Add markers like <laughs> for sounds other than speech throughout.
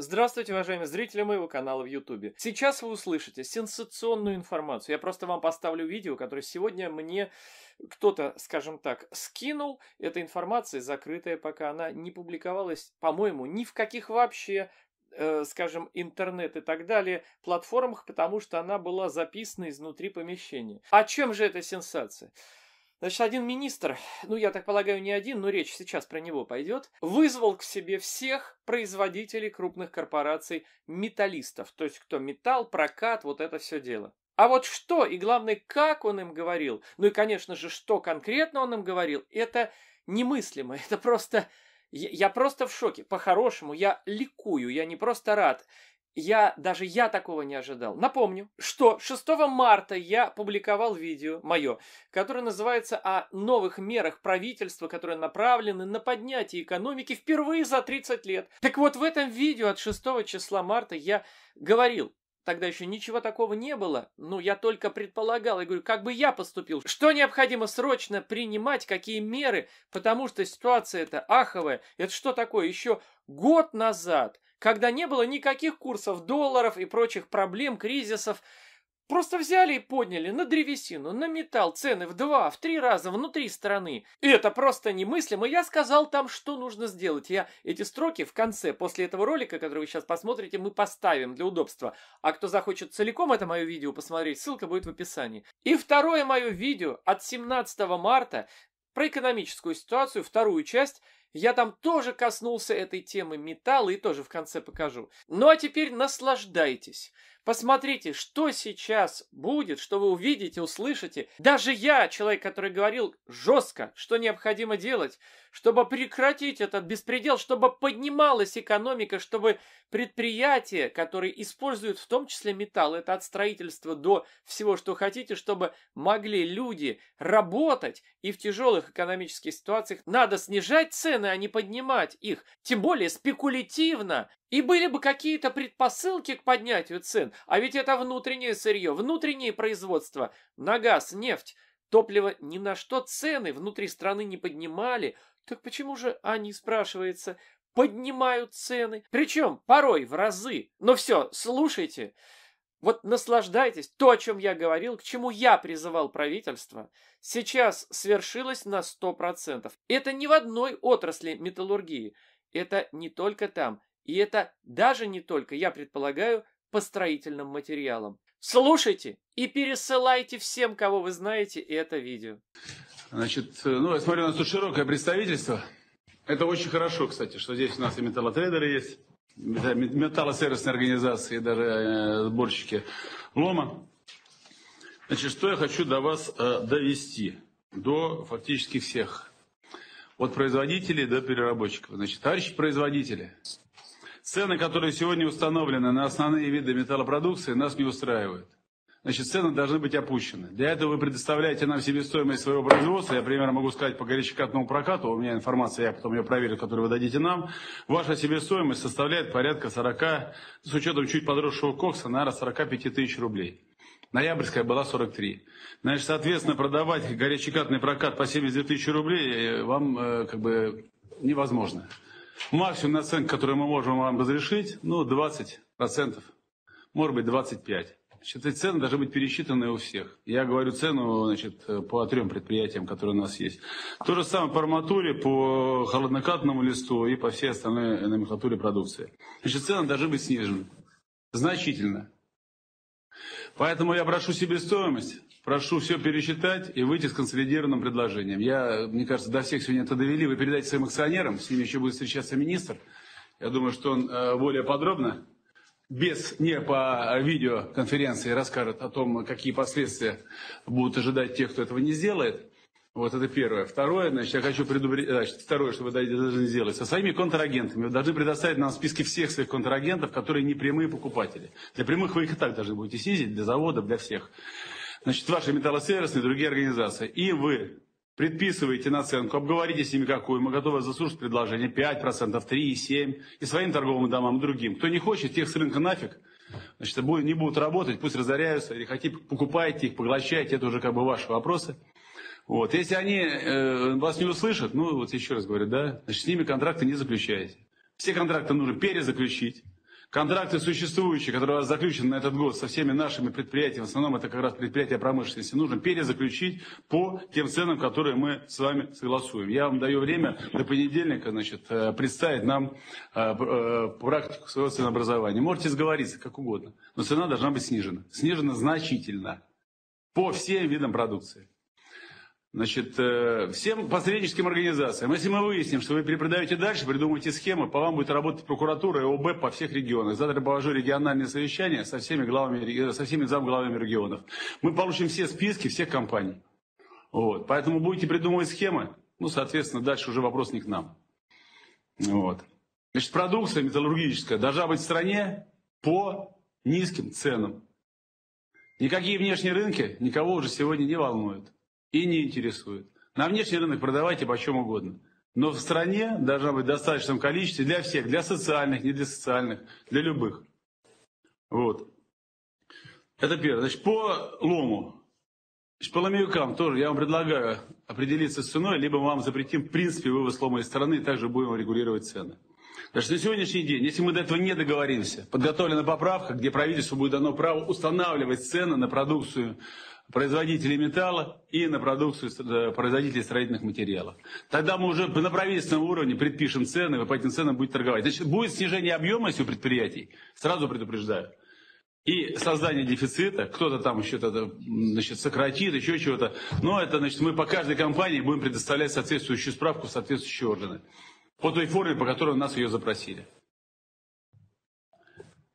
Здравствуйте, уважаемые зрители моего канала в YouTube. Сейчас вы услышите сенсационную информацию. Я просто вам поставлю видео, которое сегодня мне кто-то, скажем так, скинул. Эта информация закрытая, пока она не публиковалась, по-моему, ни в каких вообще э, скажем, интернет и так далее, платформах, потому что она была записана изнутри помещения. О чем же эта сенсация? Значит, один министр, ну я так полагаю не один, но речь сейчас про него пойдет, вызвал к себе всех производителей крупных корпораций металлистов, то есть кто металл, прокат, вот это все дело. А вот что и главное, как он им говорил, ну и, конечно же, что конкретно он им говорил, это немыслимо, <laughs> это просто... Я просто в шоке, по-хорошему, я ликую, я не просто рад, я, даже я такого не ожидал. Напомню, что 6 марта я публиковал видео мое, которое называется «О новых мерах правительства, которые направлены на поднятие экономики впервые за 30 лет». Так вот, в этом видео от 6 числа марта я говорил, Тогда еще ничего такого не было. но я только предполагал. и говорю, как бы я поступил? Что необходимо срочно принимать? Какие меры? Потому что ситуация это аховая. Это что такое? Еще год назад когда не было никаких курсов долларов и прочих проблем, кризисов. Просто взяли и подняли на древесину, на металл цены в два, в три раза внутри страны. И это просто немыслимо. Я сказал там, что нужно сделать. Я эти строки в конце, после этого ролика, который вы сейчас посмотрите, мы поставим для удобства. А кто захочет целиком это мое видео посмотреть, ссылка будет в описании. И второе мое видео от 17 марта про экономическую ситуацию, вторую часть – я там тоже коснулся этой темы металла и тоже в конце покажу. Ну а теперь наслаждайтесь. Посмотрите, что сейчас будет, что вы увидите, услышите. Даже я, человек, который говорил жестко, что необходимо делать, чтобы прекратить этот беспредел, чтобы поднималась экономика, чтобы предприятия, которые используют в том числе металл, это от строительства до всего, что хотите, чтобы могли люди работать и в тяжелых экономических ситуациях. Надо снижать цены, а не поднимать их. Тем более спекулятивно. И были бы какие-то предпосылки к поднятию цен, а ведь это внутреннее сырье, внутреннее производство, на газ, нефть, топливо, ни на что цены внутри страны не поднимали. Так почему же они, спрашивается, поднимают цены? Причем порой в разы. Но ну все, слушайте, вот наслаждайтесь, то, о чем я говорил, к чему я призывал правительство, сейчас свершилось на 100%. Это не в одной отрасли металлургии, это не только там – и это даже не только, я предполагаю, по строительным материалам. Слушайте и пересылайте всем, кого вы знаете, это видео. Значит, э, ну, я смотрю, у нас тут широкое представительство. Это очень хорошо, кстати, что здесь у нас и металлотрейдеры есть, металлосервисные организации, даже э, сборщики лома. Значит, что я хочу до вас э, довести, до фактически всех. От производителей до переработчиков. Значит, товарищи производители, Цены, которые сегодня установлены на основные виды металлопродукции, нас не устраивают. Значит, цены должны быть опущены. Для этого вы предоставляете нам себестоимость своего производства. Я, примерно, могу сказать по горячекатному прокату. У меня информация, я потом ее проверю, которую вы дадите нам. Ваша себестоимость составляет порядка 40, с учетом чуть подросшего кокса, наверное, 45 тысяч рублей. Ноябрьская была 43. Значит, соответственно, продавать горячекатный прокат по 72 тысячи рублей э, вам э, как бы невозможно. Максимум наценка, которую мы можем вам разрешить, ну, 20%, может быть, 25%. Значит, эти цены должны быть пересчитаны у всех. Я говорю цену значит, по трем предприятиям, которые у нас есть. То же самое по арматуре, по холоднокатному листу и по всей остальной номенклатуре продукции. Значит, цены должны быть снижены. Значительно. Поэтому я прошу себестоимость Прошу все пересчитать и выйти с консолидированным предложением. Я, мне кажется, до всех сегодня это довели. Вы передайте своим акционерам, с ними еще будет встречаться министр. Я думаю, что он э, более подробно, без, не по видеоконференции, расскажет о том, какие последствия будут ожидать тех, кто этого не сделает. Вот это первое. Второе, значит, я хочу предупредить, э, значит, второе, что вы должны сделать, со своими контрагентами. Вы должны предоставить нам списки всех своих контрагентов, которые не прямые покупатели. Для прямых вы их и так должны будете снизить, для завода, для всех значит, ваши металлосервисные и другие организации. И вы предписываете наценку, обговорите с ними какую, мы готовы заслушать предложение 5%, 3,7% и своим торговым домам, и другим. Кто не хочет, тех с рынка нафиг, значит, не будут работать, пусть разоряются, или хотите, покупайте их, поглощайте, это уже как бы ваши вопросы. Вот. Если они э, вас не услышат, ну вот еще раз говорю, да, значит, с ними контракты не заключайте. Все контракты нужно перезаключить. Контракты существующие, которые у вас заключены на этот год со всеми нашими предприятиями, в основном это как раз предприятия промышленности, нужно перезаключить по тем ценам, которые мы с вами согласуем. Я вам даю время до понедельника значит, э, представить нам э, э, практику своего ценообразования. Можете сговориться как угодно, но цена должна быть снижена. Снижена значительно по всем видам продукции значит, э, всем посредническим организациям. Если мы выясним, что вы перепродаете дальше, придумайте схемы, по вам будет работать прокуратура и ОБ по всех регионах. Завтра положу региональное совещание со всеми, главами, э, со всеми замглавами регионов. Мы получим все списки всех компаний. Вот. Поэтому будете придумывать схемы, ну, соответственно, дальше уже вопрос не к нам. Вот. Значит, продукция металлургическая должна быть в стране по низким ценам. Никакие внешние рынки никого уже сегодня не волнуют и не интересует. На внешний рынок продавайте по чем угодно. Но в стране должна быть в достаточном количестве для всех, для социальных, не для социальных, для любых. Вот. Это первое. Значит, по лому. Значит, по ломиюкам тоже я вам предлагаю определиться с ценой, либо мы вам запретим в принципе вывоз лома из страны, и также будем регулировать цены. Значит, на сегодняшний день, если мы до этого не договоримся, подготовлена поправка, где правительству будет дано право устанавливать цены на продукцию производителей металла и на продукцию э, производителей строительных материалов. Тогда мы уже на правительственном уровне предпишем цены, вы по этим ценам будете торговать. Значит, будет снижение объемности у предприятий, сразу предупреждаю. И создание дефицита, кто-то там еще это, значит, сократит, еще чего-то. Но это, значит, мы по каждой компании будем предоставлять соответствующую справку в соответствующие органы. По той форме, по которой нас ее запросили.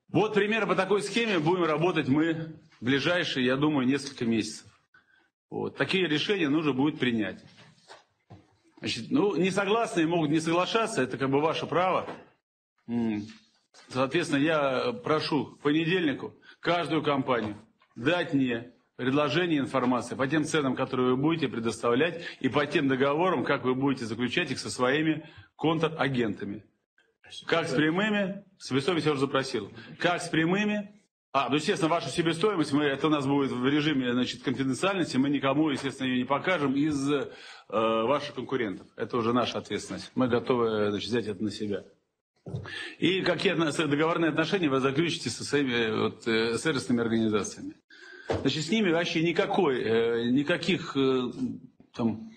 Вот примерно по такой схеме будем работать мы ближайшие, я думаю, несколько месяцев. Вот. Такие решения нужно будет принять. Значит, ну, не согласные могут не соглашаться, это как бы ваше право. Соответственно, я прошу к понедельнику каждую компанию дать мне предложение информации по тем ценам, которые вы будете предоставлять, и по тем договорам, как вы будете заключать их со своими контрагентами. Как с прямыми, Собесович я уже запросил, как с прямыми, а, ну, естественно, вашу себестоимость, мы, это у нас будет в режиме значит, конфиденциальности, мы никому, естественно, ее не покажем из э, ваших конкурентов. Это уже наша ответственность. Мы готовы значит, взять это на себя. И какие договорные отношения вы заключите со своими вот, э, сервисными организациями? Значит, с ними вообще никакой, э, никаких э, там,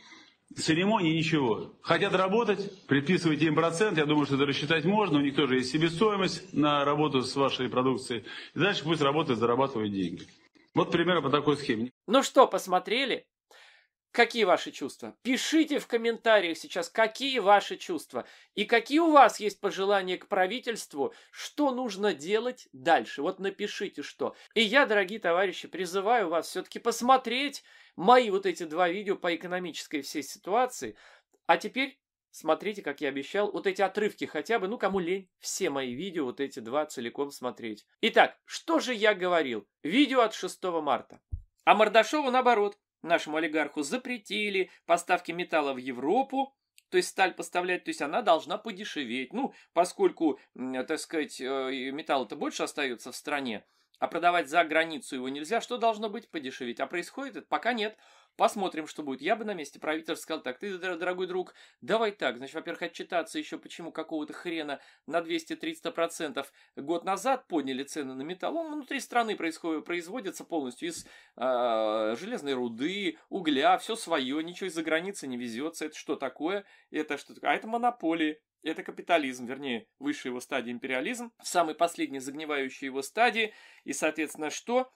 Церемонии ничего. Хотят работать, предписывайте им процент, я думаю, что это рассчитать можно, у них тоже есть себестоимость на работу с вашей продукцией. И дальше пусть работают, зарабатывают деньги. Вот примерно по такой схеме. Ну что, посмотрели? Какие ваши чувства? Пишите в комментариях сейчас, какие ваши чувства и какие у вас есть пожелания к правительству, что нужно делать дальше. Вот напишите что. И я, дорогие товарищи, призываю вас все-таки посмотреть мои вот эти два видео по экономической всей ситуации. А теперь смотрите, как я обещал, вот эти отрывки хотя бы, ну кому лень, все мои видео, вот эти два целиком смотреть. Итак, что же я говорил? Видео от 6 марта. А Мордашову наоборот. Нашему олигарху запретили поставки металла в Европу, то есть сталь поставлять, то есть она должна подешеветь. Ну, поскольку, так сказать, э, металла-то больше остается в стране, а продавать за границу его нельзя, что должно быть подешеветь? А происходит это пока нет. Посмотрим, что будет. Я бы на месте правительства сказал так, ты, дорогой друг, давай так, значит, во-первых, отчитаться еще почему какого-то хрена на 200-300% год назад подняли цены на металл. Он внутри страны происходит, производится полностью из э, железной руды, угля, все свое, ничего из-за границы не везется. Это что такое? Это что такое? А это монополии. Это капитализм, вернее, высшая его стадия империализм, в самой последней загнивающей его стадии. И, соответственно, что?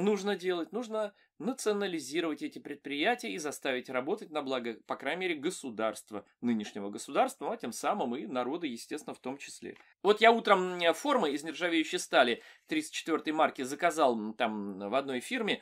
нужно делать? Нужно национализировать эти предприятия и заставить работать на благо, по крайней мере, государства, нынешнего государства, а тем самым и народа, естественно, в том числе. Вот я утром формы из нержавеющей стали 34-й марки заказал там в одной фирме,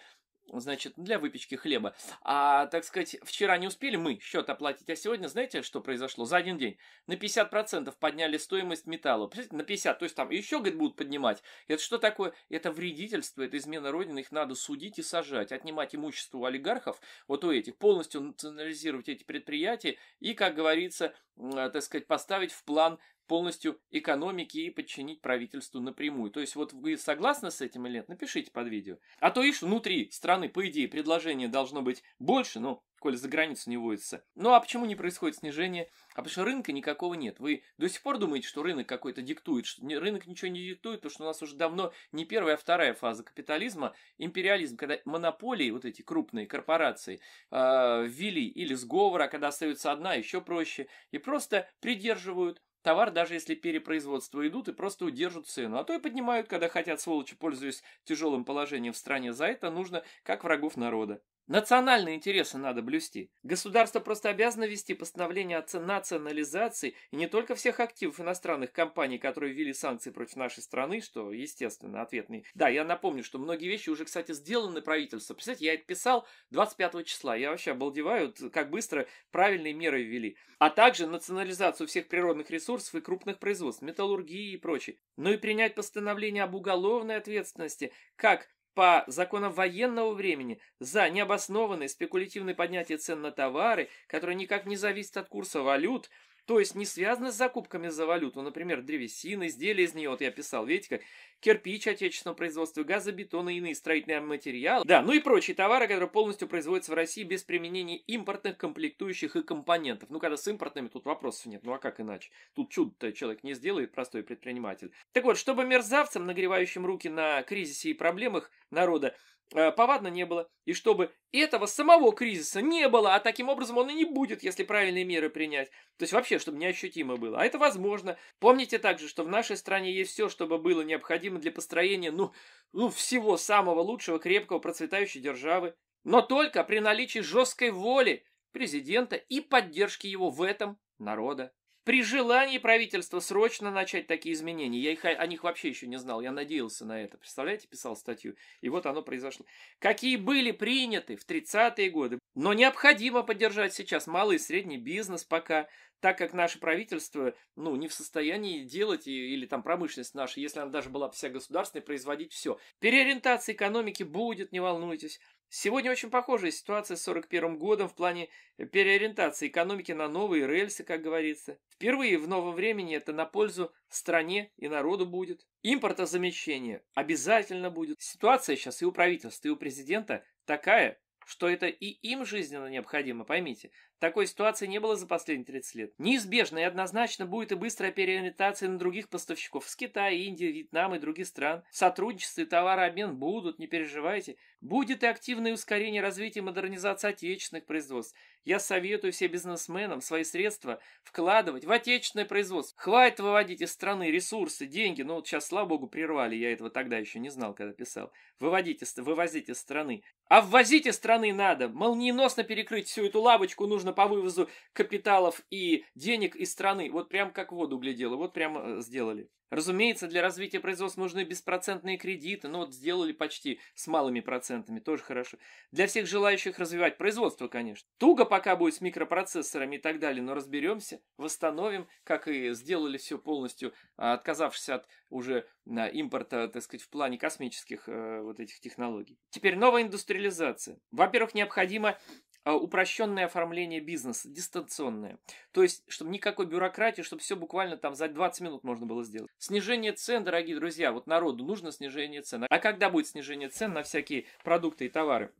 значит, для выпечки хлеба. А, так сказать, вчера не успели мы счет оплатить, а сегодня, знаете, что произошло? За один день на 50% подняли стоимость металла. Представляете, на 50, то есть там еще, говорит, будут поднимать. Это что такое? Это вредительство, это измена Родины, их надо судить и сажать, отнимать имущество у олигархов, вот у этих, полностью национализировать эти предприятия и, как говорится, Э, так сказать, поставить в план полностью экономики и подчинить правительству напрямую. То есть вот вы согласны с этим или нет, напишите под видео. А то ишь внутри страны, по идее, предложение должно быть больше, но коли за границу не вводится. Ну а почему не происходит снижение? А потому что рынка никакого нет. Вы до сих пор думаете, что рынок какой-то диктует? Что рынок ничего не диктует, потому что у нас уже давно не первая, а вторая фаза капитализма, империализм, когда монополии, вот эти крупные корпорации, э, ввели или сговора, когда остается одна, еще проще, и просто придерживают Товар, даже если перепроизводство идут и просто удержат цену, а то и поднимают, когда хотят, сволочи, пользуясь тяжелым положением в стране. За это нужно, как врагов народа. Национальные интересы надо блюсти. Государство просто обязано вести постановление о национализации и не только всех активов иностранных компаний, которые ввели санкции против нашей страны, что, естественно, ответный. Да, я напомню, что многие вещи уже, кстати, сделаны правительством. Представляете, я это писал 25 числа. Я вообще обалдеваю, как быстро правильные меры ввели. А также национализацию всех природных ресурсов и крупных производств, металлургии и прочее. Ну и принять постановление об уголовной ответственности, как по законам военного времени за необоснованное спекулятивное поднятие цен на товары, которые никак не зависят от курса валют – то есть не связано с закупками за валюту, например, древесины, изделия из нее, вот я писал, видите как, кирпич отечественного производства, газобетон и иные строительные материалы, да, ну и прочие товары, которые полностью производятся в России без применения импортных комплектующих и компонентов. Ну, когда с импортными, тут вопросов нет, ну а как иначе? Тут чудо-то человек не сделает, простой предприниматель. Так вот, чтобы мерзавцам, нагревающим руки на кризисе и проблемах народа, Э, повадно не было, и чтобы этого самого кризиса не было, а таким образом он и не будет, если правильные меры принять. То есть вообще, чтобы неощутимо было. А это возможно. Помните также, что в нашей стране есть все, чтобы было необходимо для построения, ну, ну всего самого лучшего, крепкого, процветающей державы. Но только при наличии жесткой воли президента и поддержки его в этом народа. При желании правительства срочно начать такие изменения. Я их, о них вообще еще не знал, я надеялся на это. Представляете, писал статью, и вот оно произошло. Какие были приняты в 30-е годы. Но необходимо поддержать сейчас малый и средний бизнес пока, так как наше правительство ну, не в состоянии делать, или там промышленность наша, если она даже была вся государственной, производить все. Переориентация экономики будет, не волнуйтесь. Сегодня очень похожая ситуация с 41 годом в плане э, переориентации экономики на новые рельсы, как говорится. Впервые в новом времени это на пользу стране и народу будет. Импортозамещение обязательно будет. Ситуация сейчас и у правительства, и у президента такая, что это и им жизненно необходимо, поймите. Такой ситуации не было за последние 30 лет. Неизбежно и однозначно будет и быстрая переориентация на других поставщиков с Китая, Индии, Вьетнама и других стран. Сотрудничество и товарообмен будут, не переживайте. Будет и активное ускорение развития и модернизации отечественных производств. Я советую всем бизнесменам свои средства вкладывать в отечественное производство. Хватит выводить из страны ресурсы, деньги. Ну вот сейчас, слава богу, прервали, я этого тогда еще не знал, когда писал. Выводите, вывозите из страны. А ввозите страны надо. Молниеносно перекрыть всю эту лавочку нужно плана по вывозу капиталов и денег из страны. Вот прям как в воду глядело вот прям э, сделали. Разумеется, для развития производства нужны беспроцентные кредиты, но вот сделали почти с малыми процентами, тоже хорошо. Для всех желающих развивать производство, конечно. Туго пока будет с микропроцессорами и так далее, но разберемся, восстановим, как и сделали все полностью, а, отказавшись от уже а, импорта, так сказать, в плане космических э, вот этих технологий. Теперь новая индустриализация. Во-первых, необходимо а, упрощенное оформление бизнеса, дистанционное. То есть, чтобы никакой бюрократии, чтобы все буквально там за 20 минут можно было сделать. Снижение цен, дорогие друзья, вот народу нужно снижение цен. А когда будет снижение цен на всякие продукты и товары?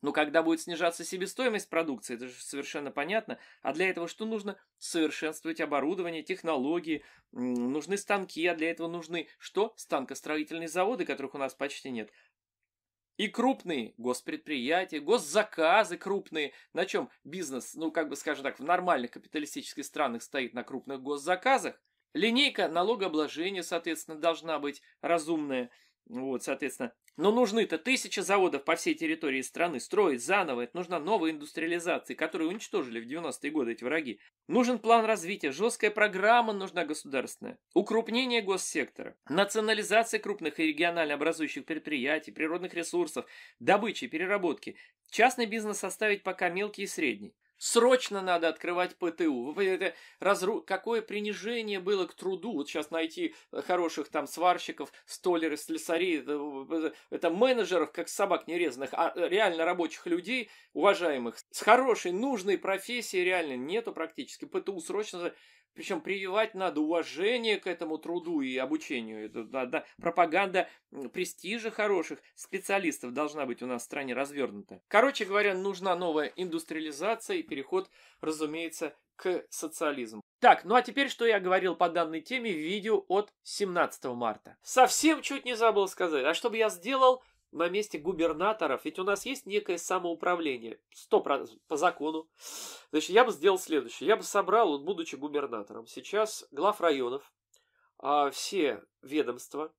Но ну, когда будет снижаться себестоимость продукции, это же совершенно понятно. А для этого что нужно? Совершенствовать оборудование, технологии, нужны станки, а для этого нужны что? Станкостроительные заводы, которых у нас почти нет и крупные госпредприятия, госзаказы крупные, на чем бизнес, ну как бы скажем так, в нормальных капиталистических странах стоит на крупных госзаказах, линейка налогообложения, соответственно, должна быть разумная – вот, соответственно. Но нужны-то тысячи заводов по всей территории страны. Строить заново, это нужна новая индустриализация, которую уничтожили в 90-е годы эти враги. Нужен план развития, жесткая программа нужна государственная. Укрупнение госсектора, национализация крупных и регионально образующих предприятий, природных ресурсов, добычи, переработки. Частный бизнес оставить пока мелкий и средний. Срочно надо открывать ПТУ. Это разру... Какое принижение было к труду. Вот сейчас найти э, хороших там сварщиков, столеры, слесарей, это, э, э, это менеджеров, как собак нерезанных, а реально рабочих людей, уважаемых, с хорошей, нужной профессией реально нету практически. ПТУ срочно причем прививать надо уважение к этому труду и обучению. Это, да, да, пропаганда престижа хороших специалистов должна быть у нас в стране развернута. Короче говоря, нужна новая индустриализация и переход, разумеется, к социализму. Так, ну а теперь, что я говорил по данной теме в видео от 17 марта. Совсем чуть не забыл сказать, а что бы я сделал, на месте губернаторов, ведь у нас есть некое самоуправление, 100% по закону, значит, я бы сделал следующее. Я бы собрал, вот, будучи губернатором, сейчас глав районов, а, все ведомства,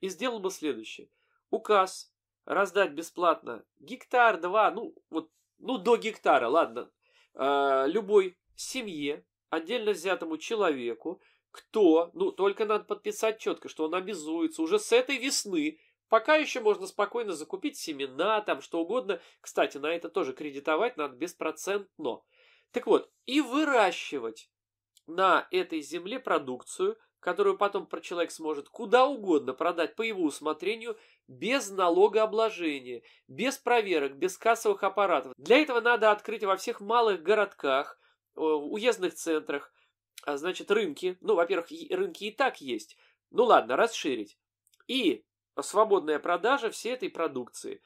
и сделал бы следующее. Указ раздать бесплатно гектар, два, ну, вот, ну до гектара, ладно, а, любой семье, отдельно взятому человеку, кто, ну, только надо подписать четко, что он обязуется уже с этой весны Пока еще можно спокойно закупить семена, там что угодно. Кстати, на это тоже кредитовать надо беспроцентно. Так вот, и выращивать на этой земле продукцию, которую потом человек сможет куда угодно продать по его усмотрению, без налогообложения, без проверок, без кассовых аппаратов. Для этого надо открыть во всех малых городках, уездных центрах, а, значит, рынки. Ну, во-первых, рынки и так есть. Ну ладно, расширить. И свободная продажа всей этой продукции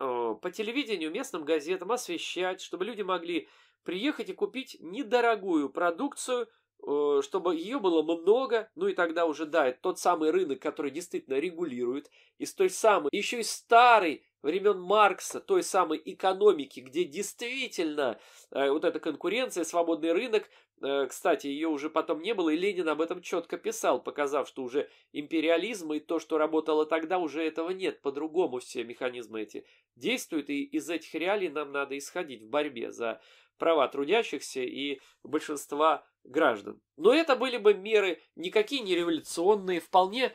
э, по телевидению, местным газетам освещать, чтобы люди могли приехать и купить недорогую продукцию, э, чтобы ее было много, ну и тогда уже, да, это тот самый рынок, который действительно регулирует, из той самой, еще и старой времен Маркса, той самой экономики, где действительно э, вот эта конкуренция, свободный рынок Э, кстати, ее уже потом не было, и Ленин об этом четко писал, показав, что уже империализм и то, что работало тогда, уже этого нет, по-другому все механизмы эти действуют, и из этих реалий нам надо исходить в борьбе за права трудящихся и большинства граждан. Но это были бы меры никакие не революционные, вполне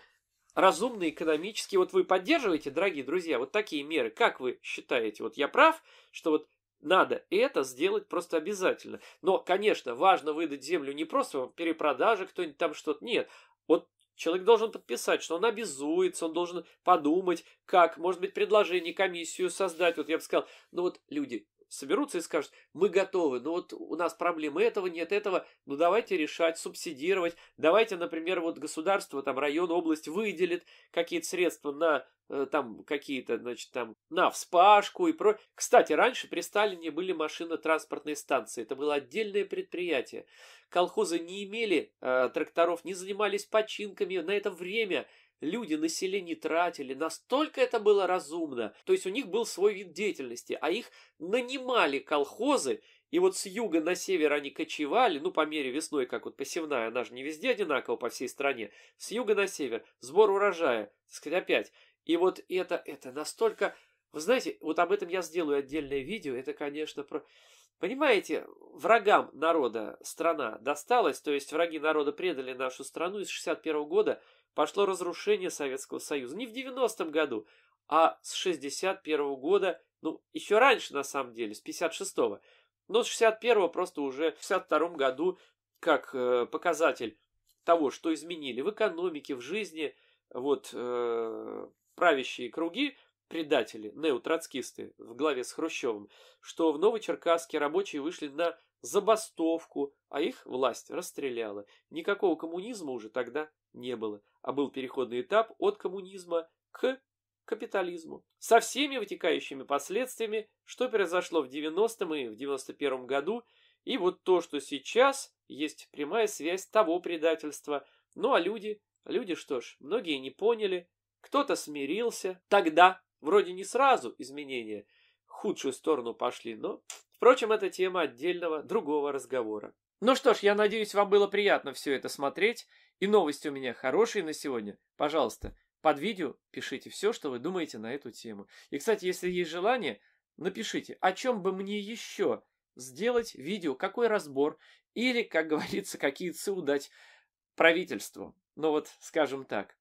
разумные экономические. Вот вы поддерживаете, дорогие друзья, вот такие меры. Как вы считаете, вот я прав, что вот надо это сделать просто обязательно. Но, конечно, важно выдать землю не просто перепродаже, кто-нибудь там что-то. Нет. Вот человек должен подписать, что он обязуется, он должен подумать, как, может быть, предложение, комиссию создать. Вот я бы сказал, ну вот, люди, соберутся и скажут, мы готовы, но вот у нас проблемы этого нет, этого, ну давайте решать, субсидировать, давайте, например, вот государство, там район, область выделит какие-то средства на э, там какие-то, значит, там, на вспашку и про... Кстати, раньше при Сталине были машино-транспортные станции. Это было отдельное предприятие. Колхозы не имели э, тракторов, не занимались починками. На это время люди население тратили, настолько это было разумно. То есть у них был свой вид деятельности, а их нанимали колхозы, и вот с юга на север они кочевали, ну, по мере весной, как вот посевная, она же не везде одинаково по всей стране. С юга на север, сбор урожая, так сказать, опять. И вот это, это настолько... Вы знаете, вот об этом я сделаю отдельное видео, это, конечно, про... Понимаете, врагам народа страна досталась, то есть враги народа предали нашу страну, и с 61 года пошло разрушение Советского Союза. Не в 90-м году, а с 61-го года, ну, еще раньше, на самом деле, с 56-го. Но с 61-го просто уже в 62-м году, как э, показатель того, что изменили в экономике, в жизни, вот, э, правящие круги, предатели, неотроцкисты в главе с Хрущевым, что в Новочеркасске рабочие вышли на забастовку, а их власть расстреляла. Никакого коммунизма уже тогда не было, а был переходный этап от коммунизма к капитализму. Со всеми вытекающими последствиями, что произошло в 90-м и в 91-м году, и вот то, что сейчас, есть прямая связь того предательства. Ну а люди, люди что ж, многие не поняли, кто-то смирился. Тогда, вроде не сразу изменения в худшую сторону пошли, но Впрочем, это тема отдельного, другого разговора. Ну что ж, я надеюсь, вам было приятно все это смотреть, и новости у меня хорошие на сегодня. Пожалуйста, под видео пишите все, что вы думаете на эту тему. И, кстати, если есть желание, напишите, о чем бы мне еще сделать видео, какой разбор, или, как говорится, какие ЦУ дать правительству. Ну вот, скажем так.